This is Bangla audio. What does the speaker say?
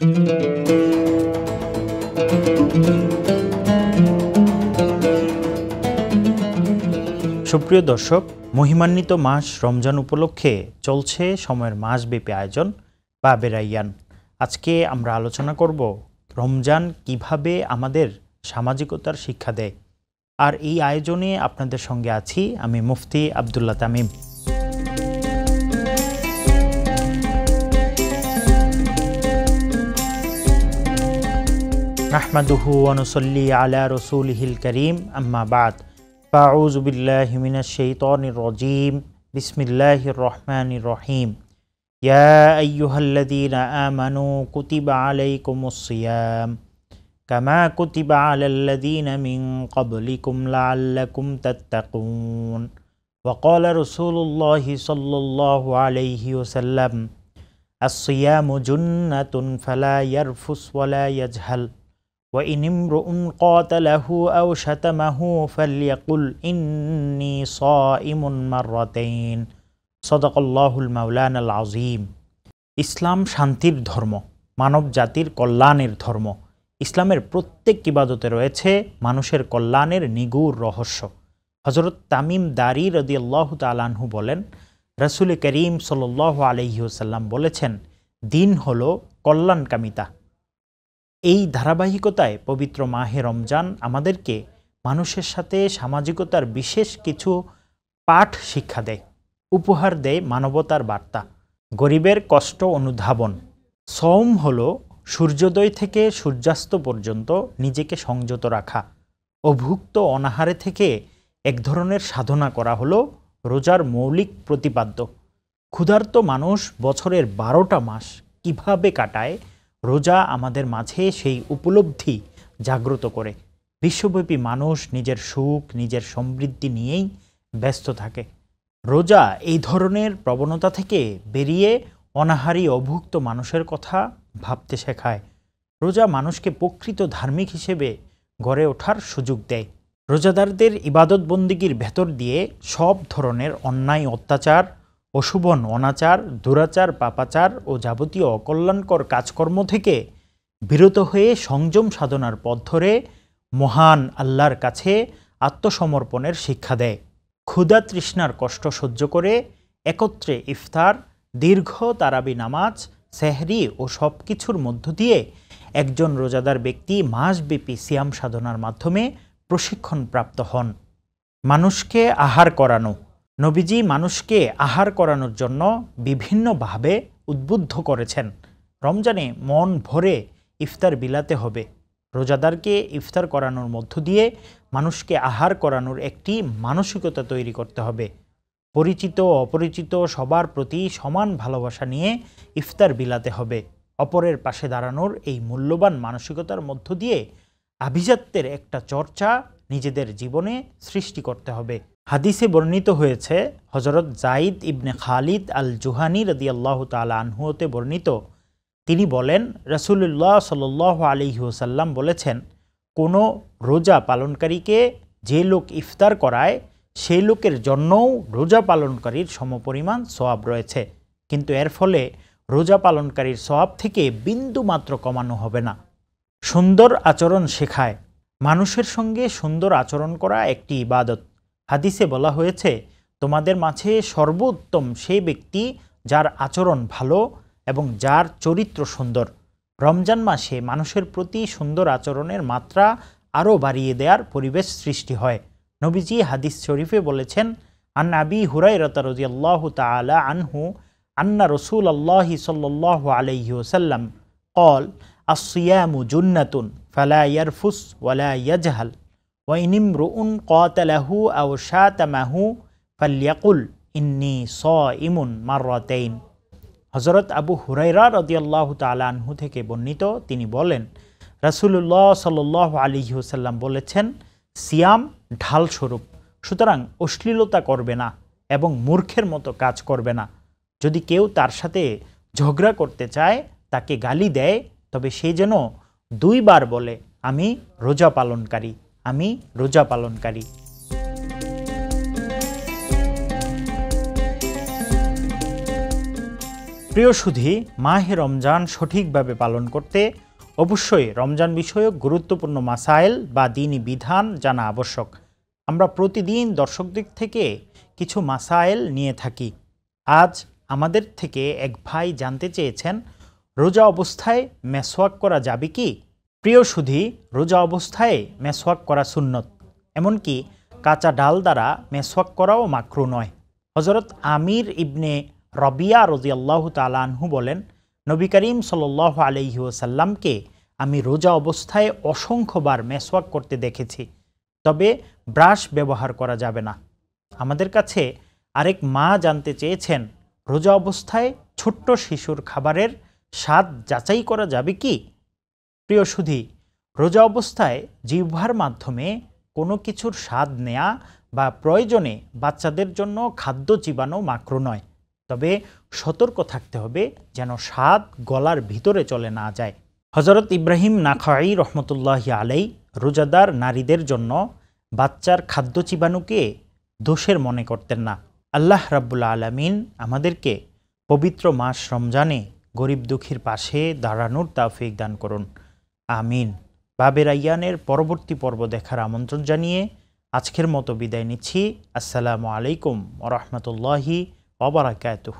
সুপ্রিয় দর্শক মহিমান্বিত মাস রমজান উপলক্ষে চলছে সময়ের মাসব্যাপী আয়োজন বা বেড়াইয়ান আজকে আমরা আলোচনা করব রমজান কিভাবে আমাদের সামাজিকতার শিক্ষা দেয় আর এই আয়োজনে আপনাদের সঙ্গে আছি আমি মুফতি আবদুল্লা তামিম نحمده ونصلي على رسوله الكريم أما بعد فأعوذ بالله من الشيطان الرجيم بسم الله الرحمن الرحيم يا أيها الذين آمنوا كتب عليكم الصيام كما كتب على الذين من قبلكم لعلكم تتقون وقال رسول الله صلى الله عليه وسلم الصيام جنة فلا يرفس ولا يجهل وإن امرؤ قاتله أو شتمه فليقل إني صائم مرتين صدق الله المولان العظيم ইসলাম শান্তির ধর্ম মানব জাতির কল্যাণের ধর্ম ইসলামের প্রত্যেক ইবাদতে রয়েছে মানুষের কল্যাণের নিগুর রহস্য হজরত তামিম দারি রদি আল্লাহ তালানহু বলেন রসুল করিম সল্লাহ আলহিউসাল্লাম বলেছেন দিন হল কল্যাণকামিতা এই ধারাবাহিকতায় পবিত্র মাহে রমজান আমাদেরকে মানুষের সাথে সামাজিকতার বিশেষ কিছু পাঠ শিক্ষা দেয় উপহার দেয় মানবতার বার্তা গরিবের কষ্ট অনুধাবন সম হল সূর্যোদয় থেকে সূর্যাস্ত পর্যন্ত নিজেকে সংযত রাখা অভুক্ত অনাহারে থেকে এক ধরনের সাধনা করা হলো রোজার মৌলিক প্রতিপাদ্য ক্ষুধার্ত মানুষ বছরের বারোটা মাস কিভাবে কাটায় রোজা আমাদের মাঝে সেই উপলব্ধি জাগ্রত করে বিশ্বব্যাপী মানুষ নিজের সুখ নিজের সমৃদ্ধি নিয়েই ব্যস্ত থাকে রোজা এই ধরনের প্রবণতা থেকে বেরিয়ে অনাহারী অভুক্ত মানুষের কথা ভাবতে শেখায় রোজা মানুষকে প্রকৃত ধার্মিক হিসেবে গড়ে ওঠার সুযোগ দেয় রোজাদারদের ইবাদত ভেতর দিয়ে সব ধরনের অন্যায় অত্যাচার অশুভন অনাচার দুরাচার পাপাচার ও যাবতীয় অকল্যাণকর কাজকর্ম থেকে বিরত হয়ে সংযম সাধনার পথ ধরে মহান আল্লাহর কাছে আত্মসমর্পণের শিক্ষা দেয় ক্ষুধা তৃষ্ণার কষ্ট সহ্য করে একত্রে ইফতার দীর্ঘ তারাবি নামাজ সেহরি ও সব কিছুর মধ্য দিয়ে একজন রোজাদার ব্যক্তি মাসব্যাপী সিয়াম সাধনার মাধ্যমে প্রশিক্ষণ প্রাপ্ত হন মানুষকে আহার করানো নবীজি মানুষকে আহার করানোর জন্য বিভিন্নভাবে উদ্বুদ্ধ করেছেন রমজানে মন ভরে ইফতার বিলাতে হবে রোজাদারকে ইফতার করানোর মধ্য দিয়ে মানুষকে আহার করানোর একটি মানসিকতা তৈরি করতে হবে পরিচিত অপরিচিত সবার প্রতি সমান ভালোবাসা নিয়ে ইফতার বিলাতে হবে অপরের পাশে দাঁড়ানোর এই মূল্যবান মানসিকতার মধ্য দিয়ে আভিজাত্যের একটা চর্চা নিজেদের জীবনে সৃষ্টি করতে হবে হাদিসে বর্ণিত হয়েছে হজরত জাইদ ইবনে খালিদ আল জুহানি রদি আল্লাহ তাল আনহুতে বর্ণিত তিনি বলেন রসুল্লাহ সাল হুসাল্লাম বলেছেন কোনো রোজা পালনকারীকে যে লোক ইফতার করায় সেই লোকের জন্যও রোজা পালনকারীর সমপরিমাণ সোয়াব রয়েছে কিন্তু এর ফলে রোজা পালনকারীর সোয়াব থেকে বিন্দু মাত্র কমানো হবে না সুন্দর আচরণ শেখায় মানুষের সঙ্গে সুন্দর আচরণ করা একটি ইবাদত হাদিসে বলা হয়েছে তোমাদের মাঝে সর্বোত্তম সেই ব্যক্তি যার আচরণ ভালো এবং যার চরিত্র সুন্দর রমজান মাসে মানুষের প্রতি সুন্দর আচরণের মাত্রা আরও বাড়িয়ে দেওয়ার পরিবেশ সৃষ্টি হয় নবীজি হাদিস শরীফে বলেছেন আন আবি হুরাই রতারজিয়াল্লাহ তালা আনহু আন্না রসুল আল্লাহ সাল্লাহ আলহ্লাম ওসাল্লাম কল আসিয়ামু জুন্নাতুন ফালা ইয়ারফুস ওয়ালা ইয়াজহাল ইন্নি স ইমুন হজরত আবু হুরাইরা রদিয়াল্লাহ তালাহু থেকে বর্ণিত তিনি বলেন রাসুল্লাহ সাল আলিহুসাল্লাম বলেছেন সিয়াম ঢাল স্বরূপ সুতরাং অশ্লীলতা করবে না এবং মূর্খের মতো কাজ করবে না যদি কেউ তার সাথে ঝগড়া করতে চায় তাকে গালি দেয় তবে সে যেন দুইবার বলে আমি রোজা পালনকারী আমি রোজা পালনকারী প্রিয় সুধি মাহে রমজান সঠিকভাবে পালন করতে অবশ্যই রমজান বিষয়ক গুরুত্বপূর্ণ মাসাইল বা দিনই বিধান জানা আবশ্যক আমরা প্রতিদিন দর্শকদের থেকে কিছু মাসাইল নিয়ে থাকি আজ আমাদের থেকে এক ভাই জানতে চেয়েছেন রোজা অবস্থায় মেসওয়াক করা যাবে কি প্রিয় সুধি রোজা অবস্থায় মেসওয়াক করা সুন্নত এমনকি কাঁচা ডাল দ্বারা মেসওয়াক করাও মাকরু নয় হজরত আমির ইবনে রবিয়া আল্লাহ তালানহু বলেন নবী করিম সাল ওসাল্লামকে আমি রোজা অবস্থায় অসংখ্যবার মেসওয়াক করতে দেখেছি তবে ব্রাশ ব্যবহার করা যাবে না আমাদের কাছে আরেক মা জানতে চেয়েছেন রোজা অবস্থায় ছোট্ট শিশুর খাবারের স্বাদ যাচাই করা যাবে কি প্রিয় সুধি রোজা অবস্থায় জিহ্বার মাধ্যমে কোনো কিছুর স্বাদ নেয়া বা প্রয়োজনে বাচ্চাদের জন্য খাদ্য জীবাণু মাকরু নয় তবে সতর্ক থাকতে হবে যেন স্বাদ গলার ভিতরে চলে না যায় হজরত ইব্রাহিম নাখাই রহমতুল্লাহ আলাই রোজাদার নারীদের জন্য বাচ্চার খাদ্য জীবাণুকে দোষের মনে করতেন না আল্লাহ রাব্বুল আলমিন আমাদেরকে পবিত্র মাস রমজানে গরিব দুঃখীর পাশে দাঁড়ানোর তাফিক দান করুন আমিন বাবের আইয়ানের পরবর্তী পর্ব দেখার আমন্ত্রণ জানিয়ে আজকের মতো বিদায় নিচ্ছি আসসালামু আলাইকুম রহমতুল্লাহি অবরাকাতুহ